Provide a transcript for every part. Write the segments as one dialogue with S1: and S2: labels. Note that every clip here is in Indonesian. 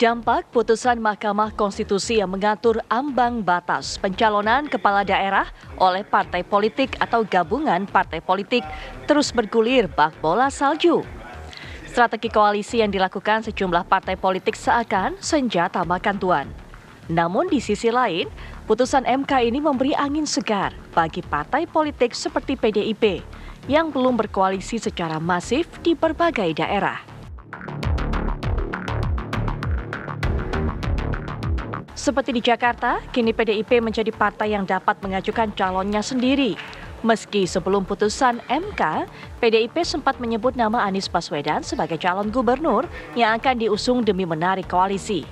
S1: Dampak putusan Mahkamah Konstitusi yang mengatur ambang batas pencalonan kepala daerah oleh partai politik atau gabungan partai politik terus bergulir bak bola salju. Strategi koalisi yang dilakukan sejumlah partai politik seakan senjata makan tuan. Namun di sisi lain, putusan MK ini memberi angin segar bagi partai politik seperti PDIP yang belum berkoalisi secara masif di berbagai daerah. Seperti di Jakarta, kini PDIP menjadi partai yang dapat mengajukan calonnya sendiri. Meski sebelum putusan MK, PDIP sempat menyebut nama Anies Baswedan sebagai calon gubernur yang akan diusung demi menarik koalisi.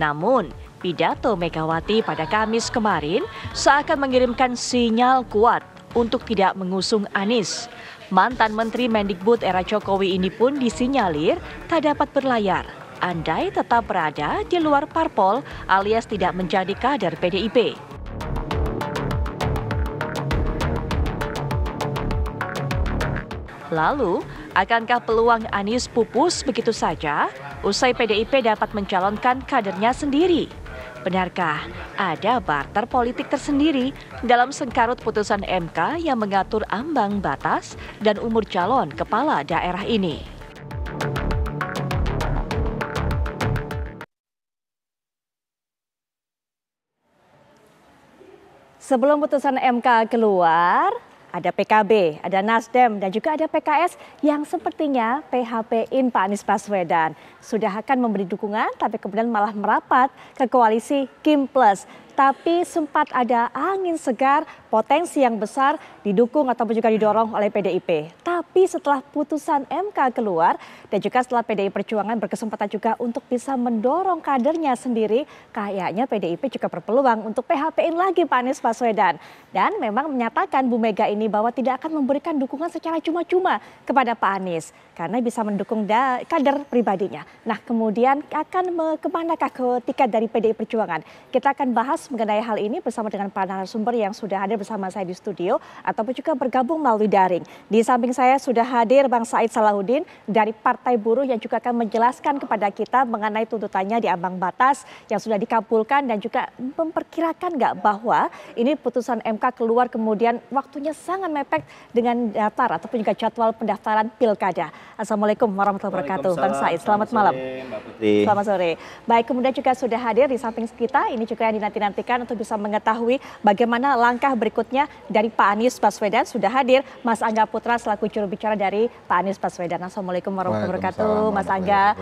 S1: Namun, pidato Megawati pada Kamis kemarin seakan mengirimkan sinyal kuat untuk tidak mengusung Anies. Mantan Menteri Mendikbud era Jokowi ini pun disinyalir tak dapat berlayar andai tetap berada di luar parpol alias tidak menjadi kader PDIP. Lalu, akankah peluang Anies pupus begitu saja usai PDIP dapat mencalonkan kadernya sendiri? Benarkah ada barter politik tersendiri dalam sengkarut putusan MK yang mengatur ambang batas dan umur calon kepala daerah ini? Sebelum putusan MK keluar, ada PKB, ada Nasdem, dan juga ada PKS yang sepertinya PHP-in Pak Anies Baswedan. Sudah akan memberi dukungan, tapi kemudian malah merapat ke koalisi Kim Plus tapi sempat ada angin segar, potensi yang besar didukung ataupun juga didorong oleh PDIP. Tapi setelah putusan MK keluar dan juga setelah PDIP Perjuangan berkesempatan juga untuk bisa mendorong kadernya sendiri, kayaknya PDIP juga berpeluang untuk PHP-in lagi Pak Anies Baswedan. Dan memang menyatakan Bu Mega ini bahwa tidak akan memberikan dukungan secara cuma-cuma kepada Pak Anies karena bisa mendukung kader pribadinya. Nah, kemudian akan kemanakah ketika dari PDI Perjuangan? Kita akan bahas mengenai hal ini bersama dengan para narasumber yang sudah hadir bersama saya di studio ataupun juga bergabung melalui daring. Di samping saya sudah hadir Bang Said Salahuddin dari Partai Buruh yang juga akan menjelaskan kepada kita mengenai tuntutannya di ambang batas yang sudah dikabulkan dan juga memperkirakan nggak bahwa ini putusan MK keluar kemudian waktunya sangat mepet dengan daftar ataupun juga jadwal pendaftaran pilkada. Assalamualaikum warahmatullahi wabarakatuh. Bang Said, selamat, selamat malam. Sore, Selamat sore. Baik, kemudian juga sudah hadir di samping kita ini juga yang dinantikan pelantikan untuk bisa mengetahui bagaimana langkah berikutnya dari Pak Anies Baswedan. Sudah hadir Mas Angga Putra selaku juru bicara dari Pak Anies Baswedan. Assalamualaikum warahmatullahi wabarakatuh, Mas Angga.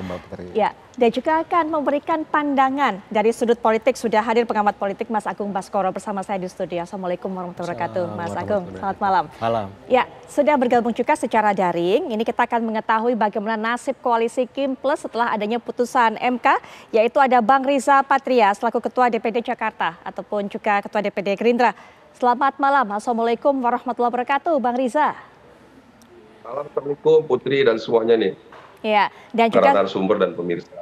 S1: Ya, dan juga akan memberikan pandangan dari sudut politik. Sudah hadir pengamat politik Mas Agung Baskoro bersama saya di studio. Assalamualaikum warahmatullahi wabarakatuh, Mas Agung. Selamat malam. Malam. Ya, sudah bergabung juga secara daring. Ini kita akan mengetahui bagaimana nasib koalisi Kim Plus setelah adanya putusan MK, yaitu ada Bang Riza Patria selaku Ketua DPD Jakarta Jakarta ataupun juga Ketua DPD Gerindra. Selamat malam. Assalamualaikum warahmatullahi wabarakatuh, Bang Riza.
S2: Salam Assalamualaikum Putri dan semuanya nih.
S1: Ya, dan juga para narasumber dan pemirsa.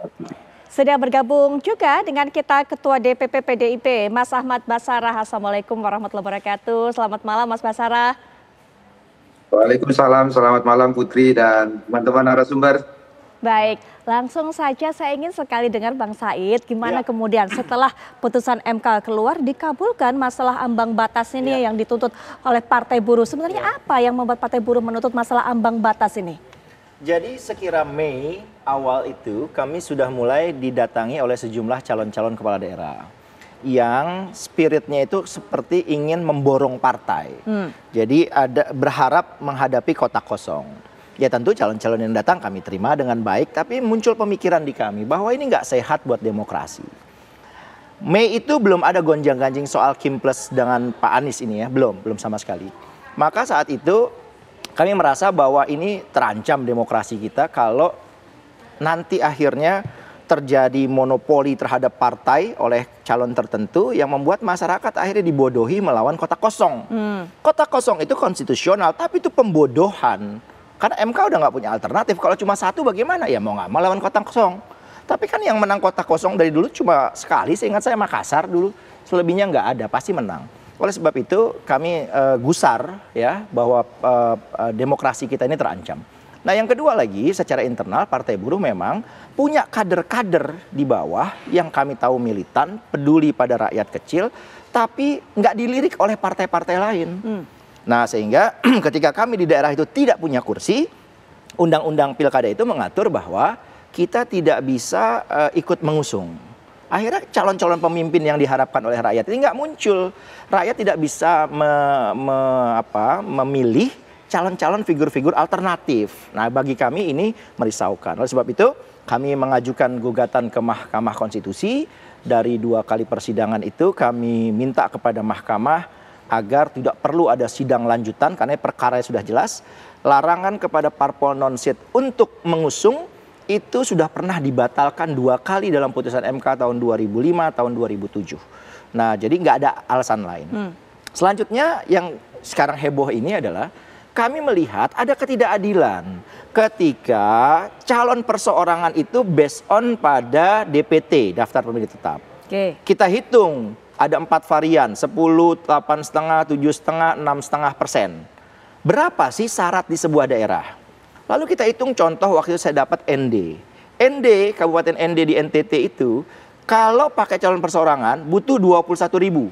S1: Sudah bergabung juga dengan kita Ketua DPP PDIP, Mas Ahmad Basarah. Assalamualaikum warahmatullahi wabarakatuh. Selamat malam Mas Basarah.
S2: Waalaikumsalam, selamat malam Putri dan teman-teman narasumber.
S1: Baik, langsung saja saya ingin sekali dengar Bang Said, gimana ya. kemudian setelah putusan MK keluar dikabulkan masalah ambang batas ini ya. yang dituntut oleh Partai Buruh. Sebenarnya ya. apa yang membuat Partai Buruh menuntut masalah ambang batas ini?
S3: Jadi sekira Mei awal itu kami sudah mulai didatangi oleh sejumlah calon-calon kepala daerah yang spiritnya itu seperti ingin memborong partai. Hmm. Jadi ada berharap menghadapi kota kosong. Ya tentu calon-calon yang datang kami terima dengan baik, tapi muncul pemikiran di kami bahwa ini nggak sehat buat demokrasi. Mei itu belum ada gonjang-ganjing soal Kim Plus dengan Pak Anies ini ya, belum, belum sama sekali. Maka saat itu kami merasa bahwa ini terancam demokrasi kita kalau nanti akhirnya terjadi monopoli terhadap partai oleh calon tertentu yang membuat masyarakat akhirnya dibodohi melawan kota kosong. Hmm. Kota kosong itu konstitusional tapi itu pembodohan karena MK udah nggak punya alternatif. Kalau cuma satu bagaimana? Ya mau nggak mau lawan kota kosong. Tapi kan yang menang kota kosong dari dulu cuma sekali. Seingat saya Makassar dulu. Selebihnya nggak ada, pasti menang. Oleh sebab itu kami uh, gusar ya bahwa uh, uh, demokrasi kita ini terancam. Nah yang kedua lagi secara internal Partai Buruh memang punya kader-kader di bawah yang kami tahu militan, peduli pada rakyat kecil, tapi nggak dilirik oleh partai-partai lain. Hmm. Nah sehingga ketika kami di daerah itu tidak punya kursi, undang-undang pilkada itu mengatur bahwa kita tidak bisa uh, ikut mengusung. Akhirnya calon-calon pemimpin yang diharapkan oleh rakyat ini nggak muncul. Rakyat tidak bisa me, me, apa, memilih calon-calon figur-figur alternatif. Nah bagi kami ini merisaukan. Oleh sebab itu kami mengajukan gugatan ke Mahkamah Konstitusi. Dari dua kali persidangan itu kami minta kepada Mahkamah agar tidak perlu ada sidang lanjutan karena perkara sudah jelas. Larangan kepada parpol non-sit untuk mengusung itu sudah pernah dibatalkan dua kali dalam putusan MK tahun 2005, tahun 2007. Nah, jadi nggak ada alasan lain. Hmm. Selanjutnya yang sekarang heboh ini adalah kami melihat ada ketidakadilan ketika calon perseorangan itu based on pada DPT, daftar pemilih tetap. Okay. Kita hitung ada empat varian, 10, setengah, 7,5, setengah persen. Berapa sih syarat di sebuah daerah? Lalu kita hitung contoh waktu saya dapat ND. ND, Kabupaten ND di NTT itu, kalau pakai calon perseorangan butuh 21 ribu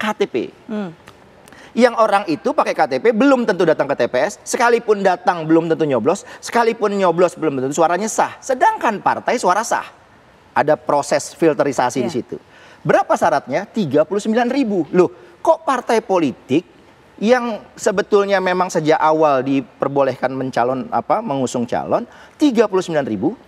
S3: KTP. Hmm. Yang orang itu pakai KTP belum tentu datang ke TPS, sekalipun datang belum tentu nyoblos, sekalipun nyoblos belum tentu suaranya sah. Sedangkan partai suara sah. Ada proses filterisasi yeah. di iya. situ. Berapa syaratnya? 39 ribu. Loh, kok partai politik yang sebetulnya memang sejak awal diperbolehkan mencalon apa mengusung calon 39 ribu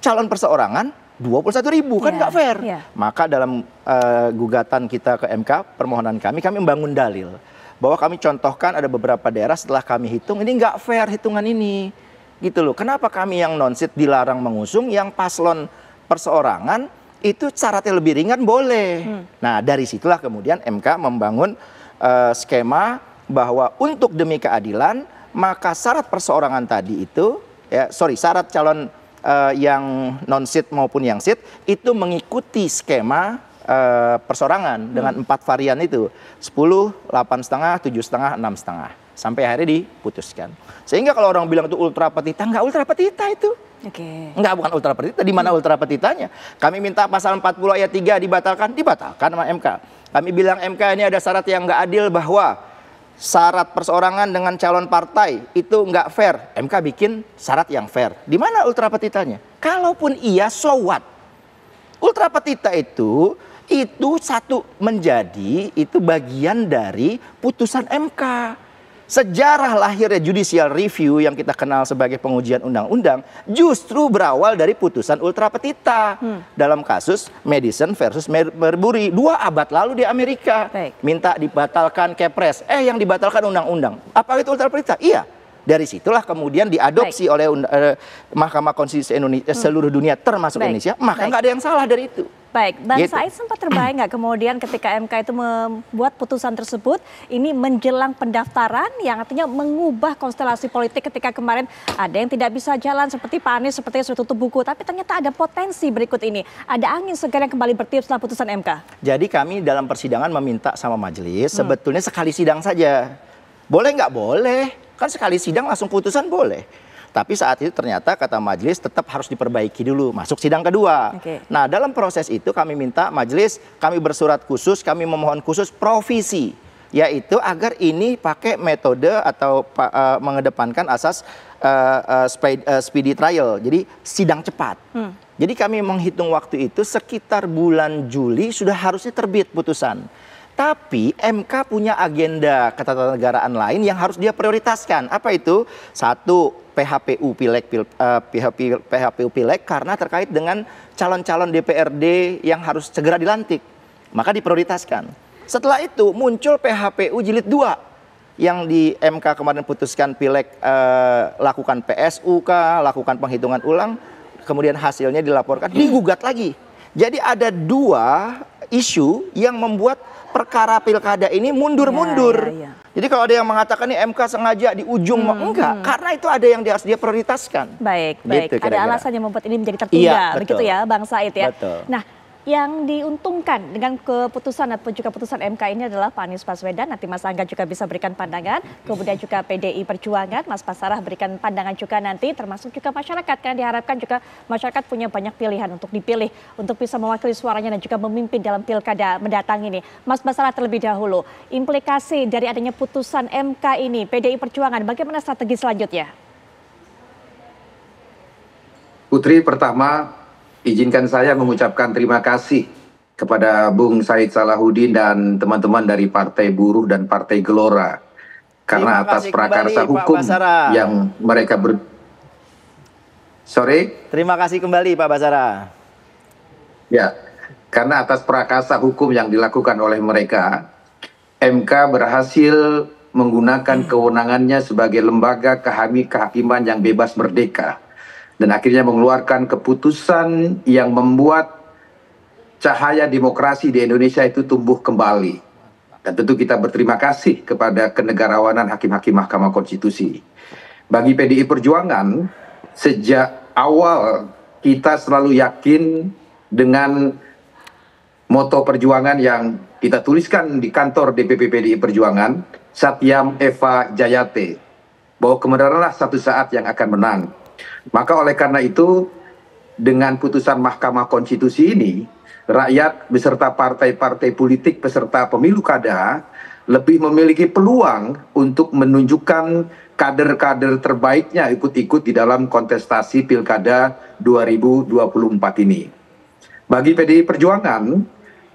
S3: calon perseorangan 21 ribu kan iya, nggak fair. Yeah. Maka dalam uh, gugatan kita ke MK permohonan kami kami membangun dalil bahwa kami contohkan ada beberapa daerah setelah kami hitung ini nggak fair hitungan ini gitu loh. Kenapa kami yang non sit dilarang mengusung yang paslon perseorangan itu syaratnya lebih ringan boleh. Hmm. Nah, dari situlah kemudian MK membangun uh, skema bahwa untuk demi keadilan maka syarat perseorangan tadi itu ya sorry syarat calon uh, yang non sit maupun yang sit itu mengikuti skema uh, eh, persorangan hmm. dengan empat varian itu sepuluh, delapan setengah, tujuh setengah, enam setengah sampai akhirnya diputuskan. Sehingga kalau orang bilang itu ultra petita, enggak ultra petita itu. Oke. Okay. Nggak bukan ultra petita, di mana hmm. ultra petitanya? Kami minta pasal 40 ayat 3 dibatalkan, dibatalkan sama MK. Kami bilang MK ini ada syarat yang enggak adil bahwa syarat perseorangan dengan calon partai itu enggak fair. MK bikin syarat yang fair. Di mana ultra petitanya? Kalaupun iya, so what? Ultra petita itu itu satu menjadi itu bagian dari putusan MK. Sejarah lahirnya judicial review yang kita kenal sebagai pengujian undang-undang justru berawal dari putusan ultra petita hmm. dalam kasus Madison versus Merburi dua abad lalu di Amerika. Baik. Minta dibatalkan Kepres, eh yang dibatalkan undang-undang. Apa itu ultra petita? Iya. Dari situlah kemudian diadopsi Baik. oleh uh, Mahkamah Konstitusi Indonesia hmm. seluruh dunia termasuk Baik. Indonesia, maka nggak ada
S1: yang salah dari itu. Baik, Bang gitu. Said sempat terbayang nggak kemudian ketika MK itu membuat putusan tersebut, ini menjelang pendaftaran yang artinya mengubah konstelasi politik ketika kemarin ada yang tidak bisa jalan seperti Pak Anies, seperti sudah tutup buku, tapi ternyata ada potensi berikut ini. Ada angin segar yang kembali bertiup setelah putusan MK.
S3: Jadi kami dalam persidangan meminta sama majelis, hmm. sebetulnya sekali sidang saja. Boleh nggak? Boleh. Kan sekali sidang langsung putusan boleh. Tapi saat itu ternyata kata majelis tetap harus diperbaiki dulu masuk sidang kedua. Okay. Nah, dalam proses itu kami minta majelis kami bersurat khusus, kami memohon khusus provisi yaitu agar ini pakai metode atau uh, mengedepankan asas uh, uh, speed, speedy trial, jadi sidang cepat. Hmm. Jadi kami menghitung waktu itu sekitar bulan Juli sudah harusnya terbit putusan. Tapi MK punya agenda ketatanegaraan lain yang harus dia prioritaskan. Apa itu? Satu, PHPU pilek pil, uh, eh, PHPU Pilek karena terkait dengan calon-calon DPRD yang harus segera dilantik. Maka diprioritaskan. Setelah itu muncul PHPU jilid 2 yang di MK kemarin putuskan pilek uh, lakukan PSUK, lakukan penghitungan ulang, kemudian hasilnya dilaporkan, digugat lagi. Jadi ada dua isu yang membuat perkara pilkada ini mundur-mundur. Ya, ya, ya. Jadi kalau ada yang mengatakan ini MK sengaja di ujung hmm, enggak, hmm. karena itu ada yang harus dia prioritaskan.
S1: Baik, gitu, baik. Kira -kira. Ada alasan yang membuat ini menjadi tertunda, iya, begitu ya, Bang Said ya. Betul. Nah, yang diuntungkan dengan keputusan atau juga putusan MK ini adalah Pak Anies Baswedan. Nanti Mas Angga juga bisa berikan pandangan. Kemudian juga PDI Perjuangan, Mas Pasarah berikan pandangan juga nanti termasuk juga masyarakat. Karena diharapkan juga masyarakat punya banyak pilihan untuk dipilih untuk bisa mewakili suaranya dan juga memimpin dalam pilkada mendatang ini. Mas Basarah terlebih dahulu, implikasi dari adanya putusan MK ini PDI Perjuangan bagaimana strategi selanjutnya?
S2: Putri pertama Izinkan saya mengucapkan terima kasih kepada Bung Said Salahuddin dan teman-teman dari Partai Buruh dan Partai Gelora karena atas prakarsa kembali, hukum yang mereka ber Sorry? Terima kasih kembali Pak Basara. Ya, karena atas prakarsa hukum yang dilakukan oleh mereka, MK berhasil menggunakan kewenangannya sebagai lembaga kehakiman yang bebas merdeka dan akhirnya mengeluarkan keputusan yang membuat cahaya demokrasi di Indonesia itu tumbuh kembali. Dan tentu kita berterima kasih kepada kenegarawanan hakim-hakim Mahkamah Konstitusi. Bagi PDI Perjuangan, sejak awal kita selalu yakin dengan moto perjuangan yang kita tuliskan di kantor DPP PDI Perjuangan, Satyam Eva Jayate, bahwa kemudianlah satu saat yang akan menang. Maka oleh karena itu dengan putusan Mahkamah Konstitusi ini rakyat beserta partai-partai politik peserta pemilu kada lebih memiliki peluang untuk menunjukkan kader-kader terbaiknya ikut-ikut di dalam kontestasi Pilkada 2024 ini. Bagi PDI Perjuangan,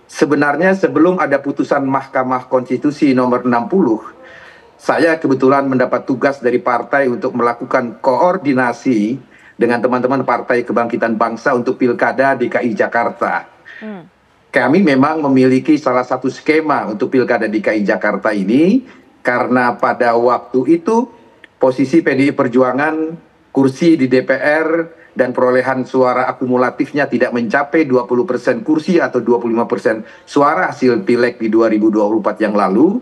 S2: sebenarnya sebelum ada putusan Mahkamah Konstitusi nomor 60 saya kebetulan mendapat tugas dari partai untuk melakukan koordinasi dengan teman-teman Partai Kebangkitan Bangsa untuk Pilkada DKI Jakarta. Hmm. Kami memang memiliki salah satu skema untuk Pilkada DKI Jakarta ini karena pada waktu itu posisi PDI Perjuangan kursi di DPR dan perolehan suara akumulatifnya tidak mencapai 20% kursi atau 25% suara hasil pileg di 2024 yang lalu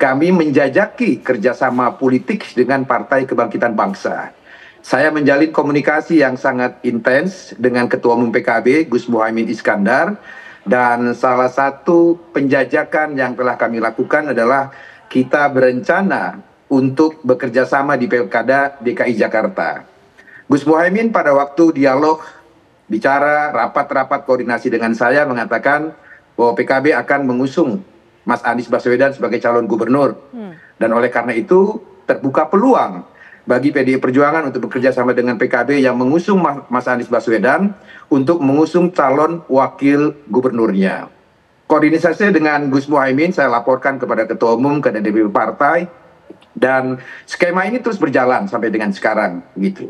S2: kami menjajaki kerjasama politik dengan Partai Kebangkitan Bangsa. Saya menjalin komunikasi yang sangat intens dengan Ketua Umum PKB Gus Muhaymin Iskandar dan salah satu penjajakan yang telah kami lakukan adalah kita berencana untuk bekerja sama di Pilkada DKI Jakarta. Gus Muhaymin pada waktu dialog bicara rapat-rapat koordinasi dengan saya mengatakan bahwa PKB akan mengusung Mas Anies Baswedan sebagai calon gubernur. Hmm. Dan oleh karena itu terbuka peluang bagi PDI Perjuangan untuk bekerja sama dengan PKB yang mengusung Mas Anies Baswedan untuk mengusung calon wakil gubernurnya. Koordinasi dengan Gus Muhaimin saya laporkan kepada Ketua Umum, ke DPP Partai, dan skema ini terus berjalan sampai dengan sekarang gitu.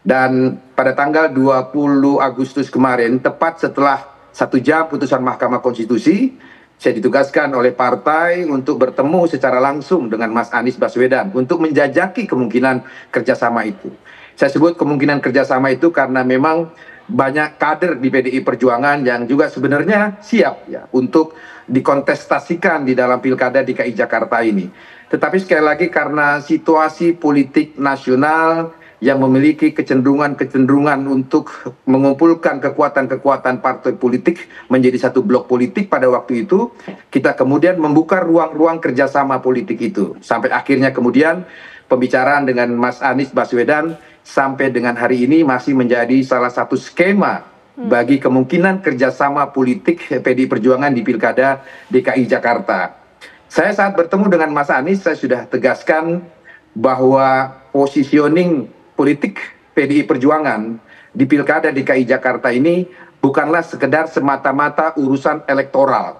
S2: Dan pada tanggal 20 Agustus kemarin, tepat setelah satu jam putusan Mahkamah Konstitusi, saya ditugaskan oleh partai untuk bertemu secara langsung dengan Mas Anies Baswedan untuk menjajaki kemungkinan kerjasama itu. Saya sebut kemungkinan kerjasama itu karena memang banyak kader di PDI Perjuangan yang juga sebenarnya siap ya untuk dikontestasikan di dalam pilkada DKI Jakarta ini. Tetapi sekali lagi karena situasi politik nasional yang memiliki kecenderungan-kecenderungan untuk mengumpulkan kekuatan-kekuatan partai politik menjadi satu blok politik pada waktu itu kita kemudian membuka ruang-ruang kerjasama politik itu sampai akhirnya kemudian pembicaraan dengan Mas Anies Baswedan sampai dengan hari ini masih menjadi salah satu skema hmm. bagi kemungkinan kerjasama politik PDI Perjuangan di Pilkada DKI Jakarta. Saya saat bertemu dengan Mas Anies, saya sudah tegaskan bahwa positioning politik PDI Perjuangan di Pilkada DKI Jakarta ini bukanlah sekedar semata-mata urusan elektoral.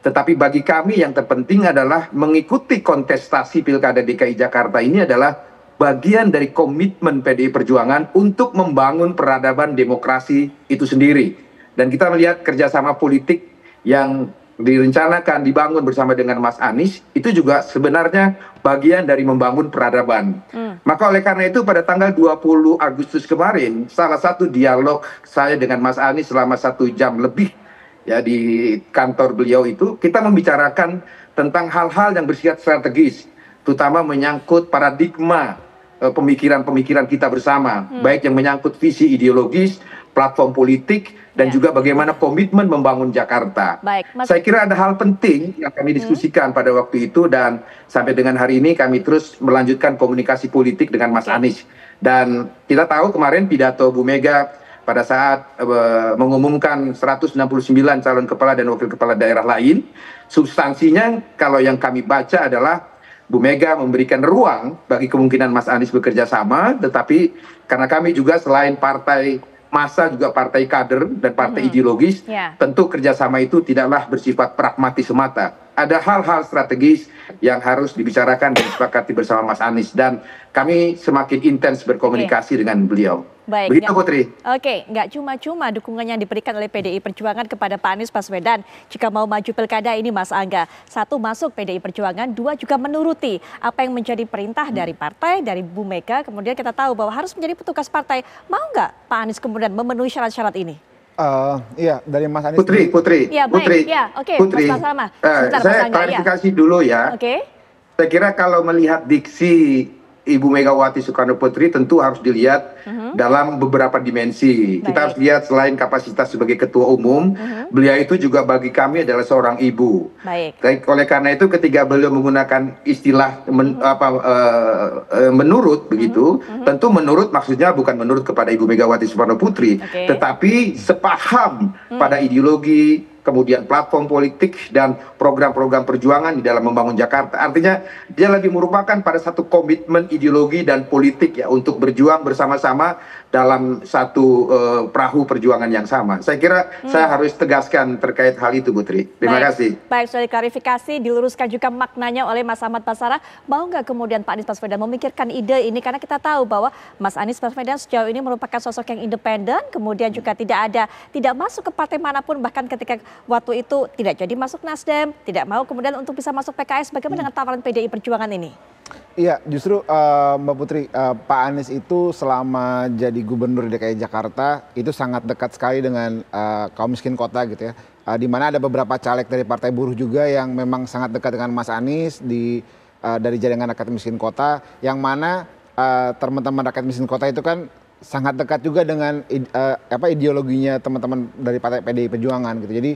S2: Tetapi bagi kami yang terpenting adalah mengikuti kontestasi Pilkada DKI Jakarta ini adalah bagian dari komitmen PDI Perjuangan untuk membangun peradaban demokrasi itu sendiri. Dan kita melihat kerjasama politik yang direncanakan dibangun bersama dengan Mas Anies itu juga sebenarnya bagian dari membangun peradaban. Hmm. Maka oleh karena itu pada tanggal 20 Agustus kemarin salah satu dialog saya dengan Mas Anies selama satu jam lebih ya di kantor beliau itu kita membicarakan tentang hal-hal yang bersifat strategis, terutama menyangkut paradigma Eh, pemikiran-pemikiran kita bersama, hmm. baik yang menyangkut visi ideologis, platform politik, dan ya. juga bagaimana komitmen membangun Jakarta. Baik, Mas... Saya kira ada hal penting yang kami hmm. diskusikan hmm. pada waktu itu dan sampai dengan hari ini kami terus melanjutkan komunikasi politik dengan Mas ya. Anies. Dan kita tahu kemarin pidato Bu Mega pada saat uh, mengumumkan 169 calon kepala dan wakil kepala daerah lain, substansinya kalau yang kami baca adalah Bu Mega memberikan ruang bagi kemungkinan Mas Anies bekerja sama, tetapi karena kami juga selain partai masa juga partai kader dan partai hmm. ideologis, yeah. tentu kerjasama itu tidaklah bersifat pragmatis semata ada hal-hal strategis yang harus dibicarakan dan disepakati bersama Mas Anies dan kami semakin intens berkomunikasi okay. dengan beliau. Baik, Begitu ya. Putri. Oke,
S1: okay, nggak cuma-cuma dukungan yang diberikan oleh PDI Perjuangan kepada Pak Anies Baswedan jika mau maju pilkada ini Mas Angga. Satu masuk PDI Perjuangan, dua juga menuruti apa yang menjadi perintah hmm. dari partai, dari Bu Mega. Kemudian kita tahu bahwa harus menjadi petugas partai. Mau nggak Pak Anies kemudian memenuhi syarat-syarat ini?
S4: Uh, iya, dari Mas Anies. Putri, Putri.
S2: Ya, Putri. Ya,
S1: Okay. Putri. Eh, Mas Salma. uh, saya klarifikasi
S2: ya. dulu ya. Oke. Okay. Saya kira kalau melihat diksi Ibu Megawati Soekarno Putri tentu harus dilihat uh-huh. dalam beberapa dimensi. Baik. Kita harus lihat selain kapasitas sebagai ketua umum, uh-huh. beliau itu juga bagi kami adalah seorang ibu. Baik. oleh karena itu ketika beliau menggunakan istilah men, uh-huh. apa uh, uh, menurut begitu, uh-huh. tentu menurut maksudnya bukan menurut kepada Ibu Megawati Soekarno Putri, okay. tetapi sepaham uh-huh. pada ideologi kemudian platform politik dan program-program perjuangan di dalam membangun Jakarta. Artinya dia lebih merupakan pada satu komitmen ideologi dan politik ya untuk berjuang bersama-sama dalam satu uh, perahu perjuangan yang sama. Saya kira hmm. saya harus tegaskan terkait hal itu, Putri. Terima Baik. kasih.
S1: Baik, sudah diklarifikasi, diluruskan juga maknanya oleh Mas Ahmad Basara. Mau nggak kemudian Pak Anies Baswedan memikirkan ide ini? Karena kita tahu bahwa Mas Anies Baswedan sejauh ini merupakan sosok yang independen, kemudian juga tidak ada, tidak masuk ke partai manapun, bahkan ketika waktu itu tidak jadi masuk Nasdem, tidak mau kemudian untuk bisa masuk PKS. Bagaimana hmm. dengan tawaran PDI Perjuangan ini?
S4: Iya, justru uh, Mbak Putri, uh, Pak Anies itu selama jadi jadi gubernur DKI Jakarta itu sangat dekat sekali dengan uh, kaum miskin kota gitu ya. Uh, di mana ada beberapa caleg dari Partai Buruh juga yang memang sangat dekat dengan Mas Anies di uh, dari jaringan rakyat miskin kota yang mana teman teman-teman rakyat miskin kota itu kan sangat dekat juga dengan uh, apa ideologinya teman-teman dari Partai PDI Perjuangan gitu. Jadi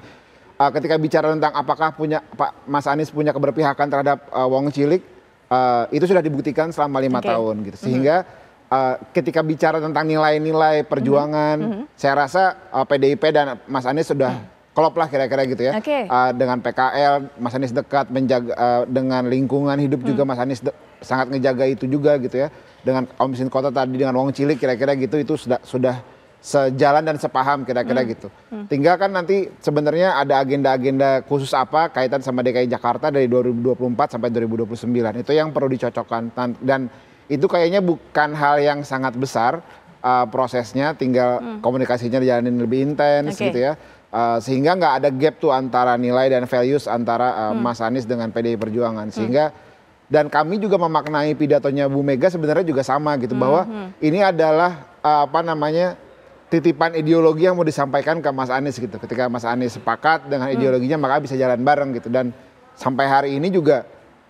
S4: uh, ketika bicara tentang apakah punya Pak Mas Anies punya keberpihakan terhadap uh, Wong Cilik uh, itu sudah dibuktikan selama lima okay. tahun gitu. Mm-hmm. Sehingga mm -hmm Eh, ketika bicara tentang nilai-nilai perjuangan, mm -hmm. saya rasa uh, eh, PDIP dan Mas Anies sudah mm. klop lah kira-kira gitu ya. Okay. Uh, eh, dengan PKL, Mas Anies dekat menjaga uh, dengan lingkungan hidup mm. juga mhm. Mas Anies sangat ngejaga itu juga gitu ya. Dengan komisi kota tadi dengan Wong Cilik kira-kira gitu itu sudah sudah sejalan dan sepaham kira-kira hmm. gitu. Hmm. Tinggal kan nanti sebenarnya ada agenda-agenda khusus apa kaitan sama DKI Jakarta dari 2024 sampai 2029. Itu yang perlu dicocokkan dan itu kayaknya bukan hal yang sangat besar uh, prosesnya, tinggal hmm. komunikasinya dijalanin lebih intens okay. gitu ya. Uh, sehingga nggak ada gap tuh antara nilai dan values antara uh, hmm. Mas Anies dengan PDI Perjuangan hmm. sehingga hmm. dan kami juga memaknai pidatonya Bu Mega sebenarnya juga sama gitu hmm. bahwa hmm. ini adalah uh, apa namanya titipan ideologi yang mau disampaikan ke Mas Anies gitu ketika Mas Anies sepakat dengan hmm. ideologinya hmm. maka bisa jalan bareng gitu dan sampai hari ini juga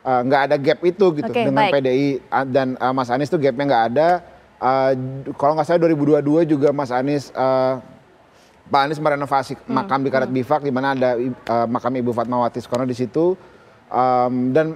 S4: Eh, nggak uh, ada gap itu gitu okay, dengan baik. PDI dan uh, Mas Anies tuh gapnya nggak ada. Uh, kalau nggak salah 2022 juga Mas Anies uh, Pak Anies merenovasi hmm, makam di Karet hmm. di mana ada uh, makam Ibu Fatmawati Soekarno di situ um, dan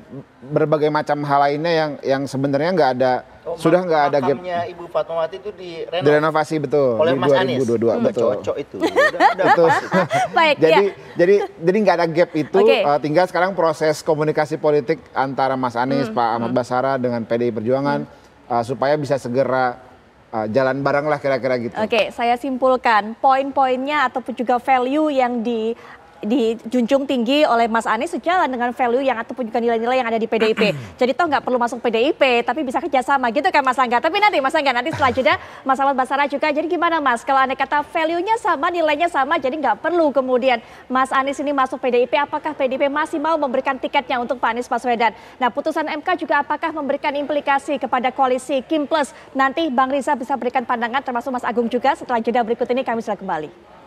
S4: berbagai macam hal lainnya yang yang sebenarnya nggak ada oh, sudah nggak ada gap. Ibu
S3: Fatmawati itu direnovasi, direnovasi
S4: betul oleh di Mas 2022, Anies. Hmm, betul. hmm, Cocok itu. udah,
S1: udah. betul. Baik. Ya. jadi ya.
S4: jadi jadi nggak ada gap itu okay. uh, eh, tinggal sekarang proses komunikasi politik antara Mas Anies, hmm. Pak Ahmad hmm. Basara dengan PDI Perjuangan hmm. uh, supaya bisa segera uh, jalan bareng lah kira-kira gitu. Oke,
S1: okay, saya simpulkan poin-poinnya ataupun juga value yang di dijunjung tinggi oleh Mas Anies sejalan dengan value yang ataupun juga nilai-nilai yang ada di PDIP. Jadi toh nggak perlu masuk PDIP, tapi bisa kerjasama gitu kan Mas Angga. Tapi nanti Mas Angga nanti setelah jeda Mas Ahmad Basara juga. Jadi gimana Mas? Kalau anda kata value-nya sama, nilainya sama, jadi nggak perlu kemudian Mas Anies ini masuk PDIP. Apakah PDIP masih mau memberikan tiketnya untuk Pak Anies Baswedan? Nah putusan MK juga apakah memberikan implikasi kepada koalisi Kim Plus? Nanti Bang Riza bisa berikan pandangan termasuk Mas Agung juga setelah jeda berikut ini kami sudah kembali.